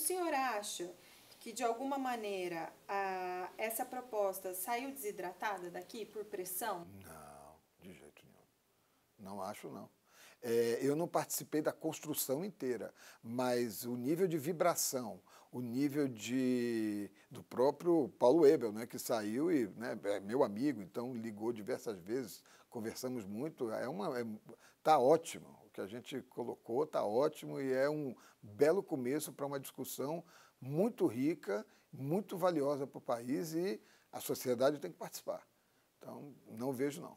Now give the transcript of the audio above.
senhor acha que de alguma maneira a, essa proposta saiu desidratada daqui por pressão? Não, de jeito nenhum. Não acho, não. É, eu não participei da construção inteira, mas o nível de vibração, o nível de do próprio Paulo Ebel, né, que saiu e né, é meu amigo, então ligou diversas vezes, conversamos muito, é uma é, tá ótimo, que a gente colocou, está ótimo e é um belo começo para uma discussão muito rica, muito valiosa para o país e a sociedade tem que participar. Então, não vejo não.